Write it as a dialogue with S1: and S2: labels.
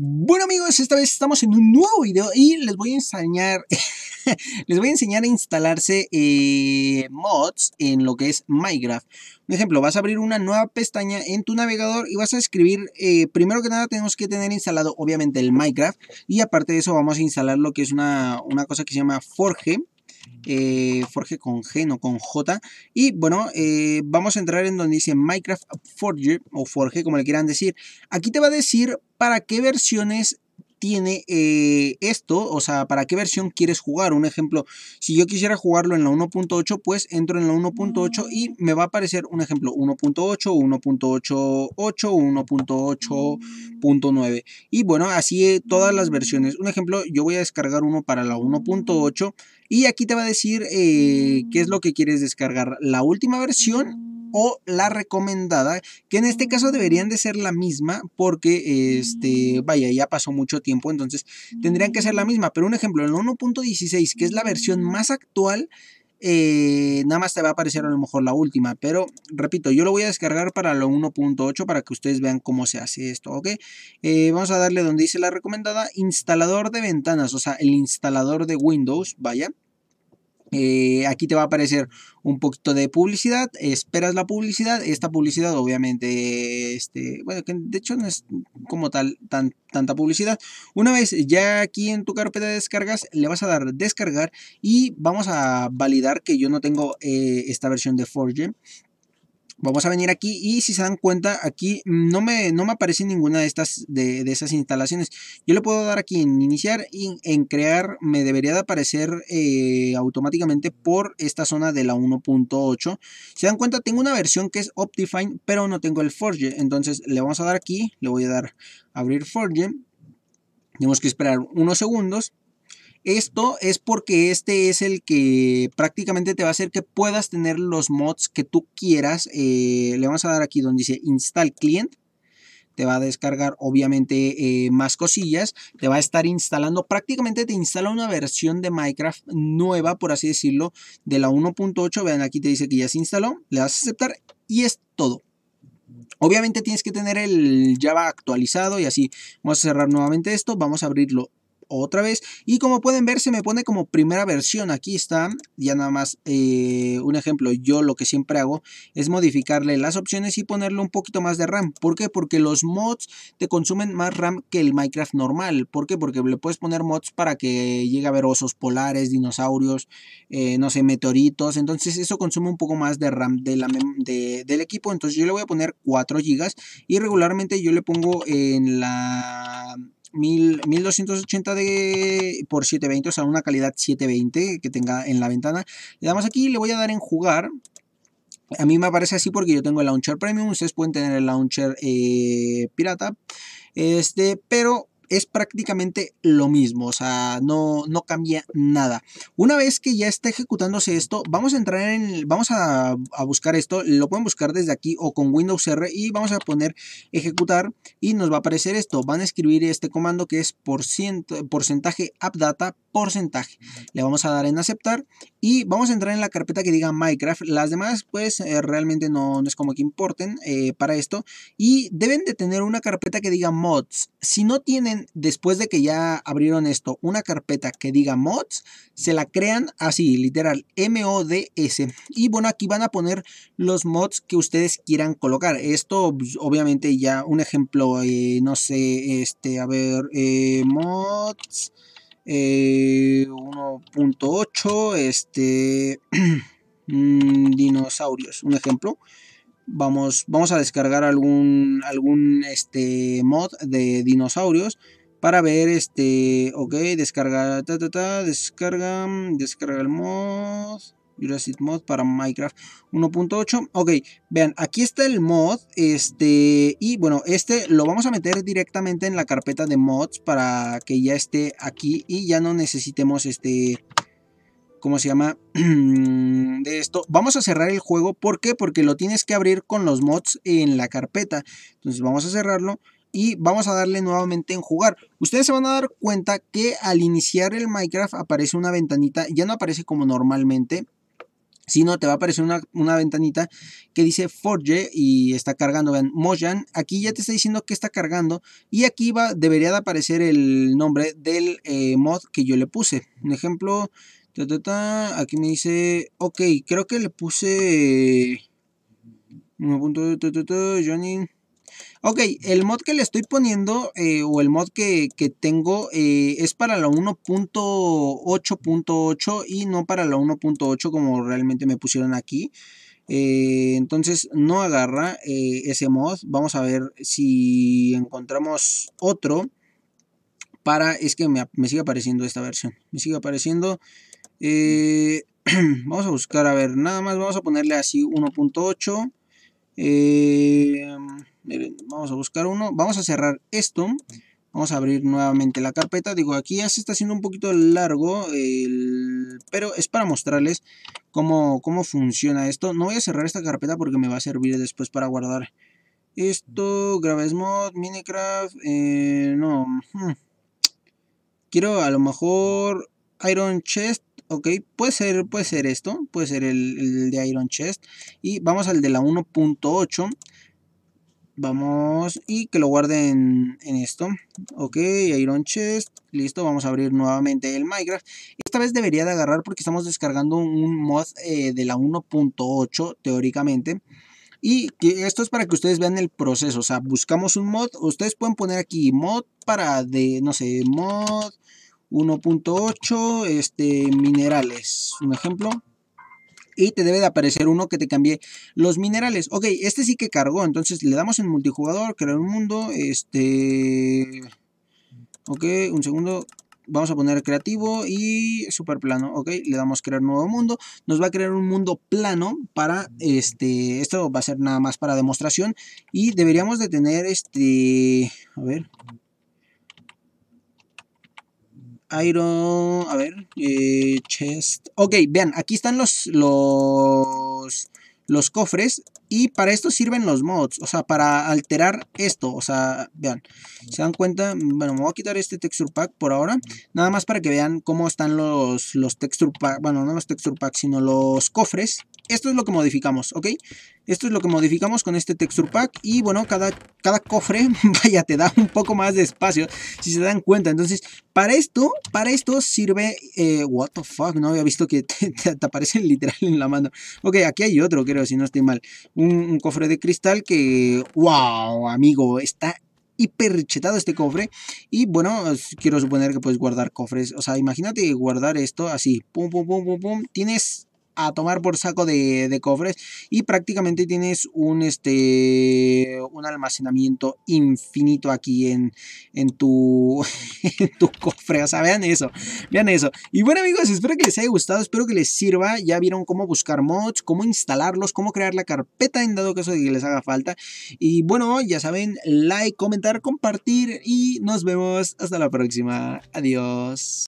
S1: Bueno amigos, esta vez estamos en un nuevo video y les voy a enseñar, les voy a enseñar a instalarse eh, mods en lo que es Minecraft. Un ejemplo, vas a abrir una nueva pestaña en tu navegador y vas a escribir, eh, primero que nada tenemos que tener instalado obviamente el Minecraft y aparte de eso vamos a instalar lo que es una, una cosa que se llama Forge eh, Forge con G, no con J. Y bueno, eh, vamos a entrar en donde dice Minecraft Forge o Forge, como le quieran decir. Aquí te va a decir para qué versiones tiene eh, esto, o sea, para qué versión quieres jugar. Un ejemplo, si yo quisiera jugarlo en la 1.8, pues entro en la 1.8 ah. y me va a aparecer un ejemplo 1.8, 1.88, 1.8.9. Y bueno, así eh, todas las versiones. Un ejemplo, yo voy a descargar uno para la 1.8 y aquí te va a decir eh, qué es lo que quieres descargar, la última versión o la recomendada, que en este caso deberían de ser la misma porque, este, mm. vaya, ya pasó mucho tiempo, entonces tendrían que ser la mm. misma. Pero un ejemplo, el 1.16, que es la versión mm. más actual, eh, nada más te va a aparecer a lo mejor la última, pero repito, yo lo voy a descargar para lo 1.8 para que ustedes vean cómo se hace esto, ¿ok? Eh, vamos a darle donde dice la recomendada, instalador de ventanas, o sea, el instalador de Windows, vaya. Eh, aquí te va a aparecer un poquito de publicidad, esperas la publicidad, esta publicidad obviamente, este, bueno, que de hecho no es como tal tanta publicidad. Una vez ya aquí en tu carpeta de descargas, le vas a dar descargar y vamos a validar que yo no tengo eh, esta versión de Forge. Vamos a venir aquí y si se dan cuenta, aquí no me, no me aparece ninguna de estas de, esas instalaciones. Yo le puedo dar aquí en iniciar y en crear me debería de aparecer eh, automáticamente por esta zona de la 1.8. Si se dan cuenta, tengo una versión que es Optifine, pero no tengo el Forge. Entonces le vamos a dar aquí, le voy a dar abrir Forge. Tenemos que esperar unos segundos esto es porque este es el que prácticamente te va a hacer que puedas tener los mods que tú quieras. Eh, le vamos a dar aquí donde dice Install Client. Te va a descargar obviamente eh, más cosillas. Te va a estar instalando, prácticamente te instala una versión de Minecraft nueva, por así decirlo, de la 1.8. Vean, aquí te dice que ya se instaló. Le vas a aceptar y es todo. Obviamente tienes que tener el Java actualizado y así. Vamos a cerrar nuevamente esto. Vamos a abrirlo otra vez. Y como pueden ver, se me pone como primera versión. Aquí está, ya nada más eh, un ejemplo. Yo lo que siempre hago es modificarle las opciones y ponerle un poquito más de RAM. ¿Por qué? Porque los mods te consumen más RAM que el Minecraft normal. ¿Por qué? Porque le puedes poner mods para que llegue a ver osos polares, dinosaurios, eh, no sé, meteoritos. Entonces eso consume un poco más de RAM de del equipo. Entonces yo le voy a poner 4 GB y regularmente yo le pongo en la 1280 de, por 720, o sea, una calidad 720 que tenga en la ventana. Le damos aquí, le voy a dar en jugar. A mí me aparece así porque yo tengo el launcher premium, ustedes pueden tener el launcher eh, pirata, este, pero es prácticamente lo mismo, o sea, no, no cambia nada. Una vez que ya está ejecutándose esto, vamos a entrar en, vamos a, buscar esto, lo pueden buscar desde aquí o con Windows R y vamos a poner ejecutar y nos va a aparecer esto, van a escribir este comando que es por porcentaje appdata porcentaje. Le vamos a dar en aceptar y vamos a entrar en la carpeta que diga Minecraft. Las demás pues eh, realmente no, es como que importen eh, para esto y deben de tener una carpeta que diga mods. Si no tienen después de que ya abrieron esto una carpeta que diga mods, se la crean así, literal, MODS. Y bueno, aquí van a poner los mods que ustedes quieran colocar. Esto, pues, obviamente, ya un ejemplo, eh, no sé, este, a ver, eh, mods 1.8, eh, este, mm, dinosaurios, un ejemplo. Vamos, a descargar algún, algún este, mod de dinosaurios para ver este, ok, descarga, ta, ta, ta, descarga, descarga el mod. Jurassic Mod para Minecraft 1.8. Ok, vean, aquí está el mod. Este, y bueno, este lo vamos a meter directamente en la carpeta de mods para que ya esté aquí y ya no necesitemos este ¿cómo se llama? de esto. Vamos a cerrar el juego. ¿Por qué? Porque lo tienes que abrir con los mods en la carpeta. Entonces vamos a cerrarlo y vamos a darle nuevamente en jugar. Ustedes se van a dar cuenta que al iniciar el Minecraft aparece una ventanita. Ya no aparece como normalmente. Sino te va a aparecer una, ventanita que dice Forge y está cargando. Vean, Mojang. Aquí ya te está diciendo que está cargando. Y aquí va, debería de aparecer el nombre del eh, mod que yo le puse. Un ejemplo, Aquí me dice, ok, creo que le puse... 1.2 Johnny. Ok, el mod que le estoy poniendo eh, o el mod que, tengo eh, es para la 1.8.8 y no para la 1.8 como realmente me pusieron aquí. Eh, entonces no agarra ese mod. Vamos a ver si encontramos otro para... Es que me, me sigue apareciendo esta versión. Me sigue apareciendo... Eh, vamos a buscar, a ver, nada más vamos a ponerle así 1.8. Eh, vamos a buscar uno. Vamos a cerrar esto. Vamos a abrir nuevamente la carpeta. Digo, aquí ya se está haciendo un poquito largo, pero es para mostrarles cómo, funciona esto. No voy a cerrar esta carpeta porque me va a servir después para guardar esto, mod Minecraft, eh, no. Quiero a lo mejor Iron Chest ok, puede ser, puede ser esto, puede ser el, de Iron Chest y vamos al de la 1.8 vamos y que lo guarden en, esto ok iron chest listo vamos a abrir nuevamente el minecraft esta vez debería de agarrar porque estamos descargando un mod eh, de la 1.8 teóricamente y que esto es para que ustedes vean el proceso o sea buscamos un mod ustedes pueden poner aquí mod para de no sé mod 1.8 este, minerales, un ejemplo. Y te debe de aparecer uno que te cambie los minerales. Ok, este sí que cargó. Entonces le damos en multijugador, crear un mundo. Este. Ok, un segundo. Vamos a poner creativo y super plano. Ok, le damos crear nuevo mundo. Nos va a crear un mundo plano para este. Esto va a ser nada más para demostración. Y deberíamos de tener este. A ver. Iron, a ver, eh, chest. Ok, vean, aquí están los, los, los cofres. Y para esto sirven los mods, o sea, para alterar esto, o sea, vean, se dan cuenta, bueno, me voy a quitar este texture pack por ahora, nada más para que vean cómo están los, los texture pack, bueno, no los texture pack, sino los cofres. Esto es lo que modificamos, ¿ok? Esto es lo que modificamos con este texture pack y bueno, cada, cada cofre, vaya, te da un poco más de espacio, si se dan cuenta. Entonces, para esto, para esto sirve, eh, what the fuck, no había visto que te, aparecen literal en la mano. Ok, aquí hay otro, creo, si no estoy mal un, cofre de cristal que, wow, amigo, está hiperchetado este cofre. Y bueno, quiero suponer que puedes guardar cofres. O sea, imagínate guardar esto así. Pum, pum, pum, pum, pum. Tienes a tomar por saco de, cofres y prácticamente tienes un, este, un almacenamiento infinito aquí en, en, tu, en tu cofre. O sea, vean eso, vean eso. Y bueno amigos, espero que les haya gustado, espero que les sirva. Ya vieron cómo buscar mods, cómo instalarlos, cómo crear la carpeta en dado caso de que les haga falta. Y bueno, ya saben, like, comentar, compartir y nos vemos hasta la próxima. Adiós.